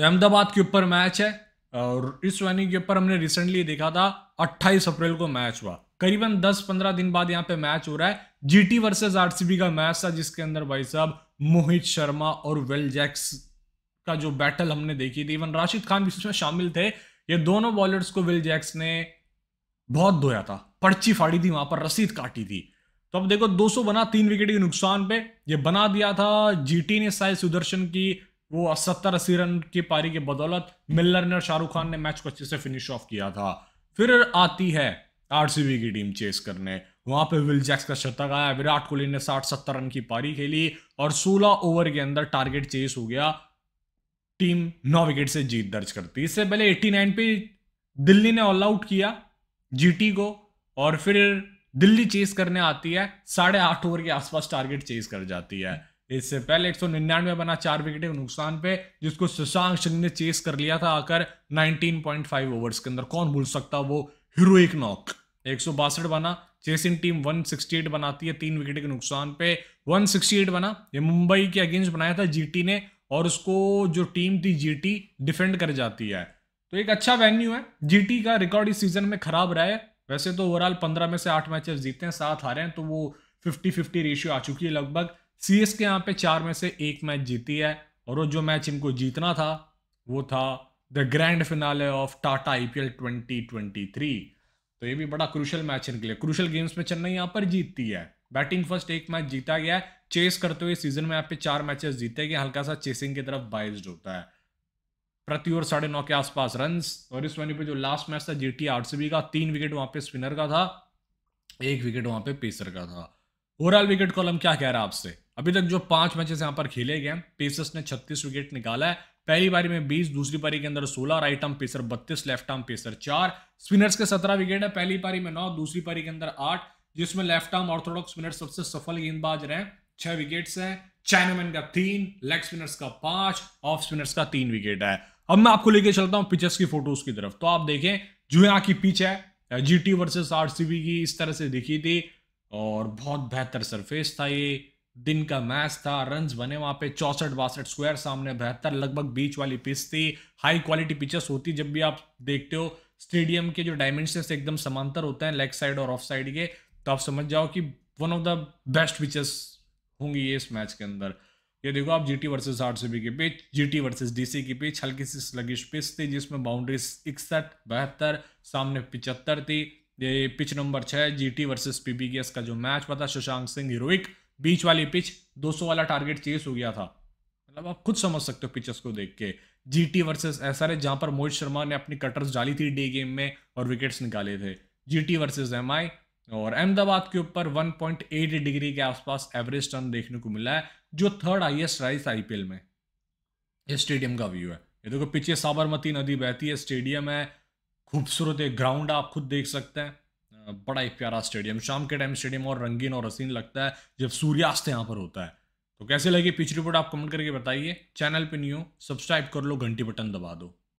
तो अहमदाबाद के ऊपर मैच है और इस वेन्यू के ऊपर हमने रिसेंटली देखा था 28 अप्रैल को मैच हुआ करीबन 10-15 दिन बाद यहाँ पे मैच हो रहा है जीटी वर्सेस आरसीबी का मैच था जिसके अंदर भाई साहब मोहित शर्मा और वेल जैक्स का जो बैटल हमने देखी थी इवन राशिद खान भी इसमें शामिल थे ये दोनों बॉलर्स को विल जैक्स ने बहुत धोया था पर्ची फाड़ी थी वहां पर रसीद काटी थी तो अब देखो 200 बना तीन विकेट के नुकसान पे ये बना दिया था जीटी ने साय सुदर्शन की वो सत्तर अस्सी रन की पारी के बदौलत मिल्लर ने और शाहरुख खान ने मैच को अच्छे से फिनिश ऑफ किया था फिर आती है आरसीबी की टीम चेस करने वहां पे विल जैक्स का शतक आया विराट कोहली ने साठ सत्तर रन की पारी खेली और सोलह ओवर के अंदर टारगेट चेस हो गया टीम नौ विकेट से जीत दर्ज करती इससे पहले 89 पे दिल्ली ने ऑल आउट किया जीटी को और फिर दिल्ली चेस करने आती है साढ़े आठ ओवर के आसपास टारगेट चेस कर जाती है इससे पहले एक सौ बना चार विकेट के नुकसान पे जिसको शशांक सिंह ने चेस कर लिया था आकर 19.5 ओवर्स के अंदर कौन भूल सकता वो हीरोइक नॉक एक बना चेसिंग टीम 168 बनाती है तीन विकेट के नुकसान पे 168 बना ये मुंबई के अगेंस्ट बनाया था जीटी ने और उसको जो टीम थी जीटी डिफेंड कर जाती है तो एक अच्छा वेन्यू है जीटी का रिकॉर्ड इस सीजन में खराब रहा है वैसे तो ओवरऑल पंद्रह में से आठ मैचेस जीते हैं सात हारे हैं तो वो फिफ्टी फिफ्टी रेशियो आ चुकी है लगभग सी एस के यहाँ पे चार में से एक मैच जीती है और वो जो मैच इनको जीतना था वो था the grand finale of Tata I P L twenty twenty three तो ये भी बड़ा क्रूशल मैच इनके लिए क्रूशल गेम्स में चेन्नई यहाँ पर जीतती है बैटिंग फर्स्ट एक मैच जीता गया है चेस करते हुए सीजन में यहाँ पे चार मैचेस जीते गए हल्का सा चेसिंग की तरफ बाइज्ड होता है प्रति ओवर साढ़े नौ के आसपास रन और इस वन पे जो लास्ट मैच था जी टी आरसीबी का तीन विकेट वहां पे स्पिनर का था एक विकेट वहां पे पेसर का था ओवरऑल विकेट कॉलम क्या कह रहा है आपसे अभी तक जो पांच मैचेस यहाँ पर खेले गए पेसर्स ने छत्तीस विकेट निकाला है पहली बारी में 20 दूसरी पारी के अंदर 16 right arm pacer 32 left arm pacer चार स्पिनर्स के 17 विकेट है पहली पारी में 9 दूसरी पारी के अंदर 8 जिसमें लेफ्ट आर्म ऑर्थोडॉक्स स्पिनर्स सबसे सफल गेंदबाज रहे छह विकेट्स हैं चाइनामैन का तीन लेग स्पिनर्स का पांच ऑफ स्पिनर्स का तीन विकेट है अब मैं आपको लेके चलता हूं पिचर्स की फोटोज की तरफ तो आप देखें जो यहाँ की पिच है जी टी वर्सेस आरसीबी की इस तरह से दिखी थी और बहुत बेहतर सरफेस था ये दिन का मैच था रन बने वहां पे चौसठ बासठ स्क्वायर सामने बहत्तर लगभग बीच वाली पिच थी हाई क्वालिटी पिचेस होती जब भी आप देखते हो स्टेडियम के जो डायमेंशन एकदम समांतर होते हैं लेग साइड और ऑफ साइड के तो आप समझ जाओ कि one of the best pitches होंगी ये इस मैच के अंदर ये देखो आप G T versus R C B की pitch G T versus D C की पिच हल्की सी स्लगिश पिच थी जिसमें बाउंड्रीज इकसठ बहत्तर सामने पिचहत्तर थी ये पिच नंबर छः G T versus P B K S का जो मैच पता शशांक सिंह हीरोइक बीच वाली पिच 200 वाला टारगेट चेस हो गया था मतलब आप खुद समझ सकते हो पिचेस को देख के G T versus S R जहाँ पर मोहित शर्मा ने अपनी कटर्स डाली थी डे गेम में और विकेट्स निकाले थे G T versus M I और अहमदाबाद के ऊपर 1.8 डिग्री के आसपास एवरेज टर्न देखने को मिला है जो थर्ड हाइएस्ट राइस आईपीएल में ये स्टेडियम का व्यू है ये देखो पीछे साबरमती नदी बहती है स्टेडियम है खूबसूरत एक ग्राउंड आप खुद देख सकते हैं बड़ा ही प्यारा स्टेडियम शाम के टाइम स्टेडियम और रंगीन और हसीन लगता है जब सूर्यास्त यहाँ पर होता है तो कैसे लगी पिच रिपोर्ट आप कमेंट करके बताइए चैनल पे न्यू सब्सक्राइब कर लो घंटी बटन दबा दो